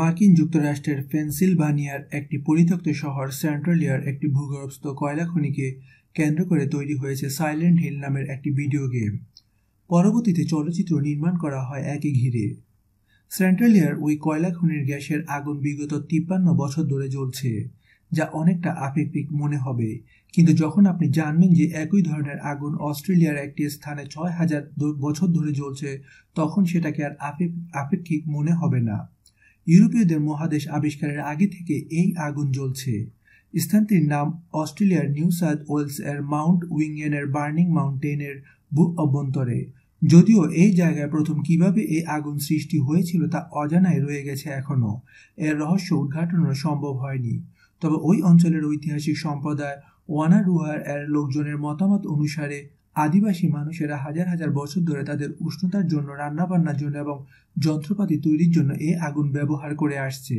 মার্কিন যুক্তরাষ্ট্রের পেনসিলভানিয়ার একটি পরিত্যক্ত শহর সেন্ট্রালিয়ার একটি ভূগর্ভস্থ কয়লা খনিকে কেন্দ্র করে তৈরি হয়েছে সাইলেন্ট হিল নামের একটি ভিডিও গেম পরবর্তীতে চলচ্চিত্র নির্মাণ করা হয় একে ঘিরে সেন্ট্রালিয়ার ওই কয়লা খনির গ্যাসের আগুন বিগত তিপ্পান্ন বছর ধরে জ্বলছে যা অনেকটা আপেক্ষিক মনে হবে কিন্তু যখন আপনি জানবেন যে একই ধরনের আগুন অস্ট্রেলিয়ার একটি স্থানে ছয় হাজার বছর ধরে জ্বলছে তখন সেটাকে আর আপেক্ষিক মনে হবে না ইউরোপীয়দের মহাদেশ আবিষ্কারের আগে থেকে এই আগুন জ্বলছে স্থানটির নাম অস্ট্রেলিয়ার নিউ সাউথ ওয়েলস এর মাউন্ট এর বার্নিং মাউন্টেনের ভূ অভ্যন্তরে যদিও এই জায়গায় প্রথম কিভাবে এই আগুন সৃষ্টি হয়েছিল তা অজানায় রয়ে গেছে এখনও এর রহস্য উদ্ঘাটনও সম্ভব হয়নি তবে ওই অঞ্চলের ঐতিহাসিক সম্প্রদায় ওয়ানারুহার এর লোকজনের মতামত অনুসারে আদিবাসী মানুষেরা হাজার হাজার বছর ধরে তাদের উষ্ণতার জন্য রান্নাবান্নার জন্য এবং যন্ত্রপাতি তৈরির জন্য এই আগুন ব্যবহার করে আসছে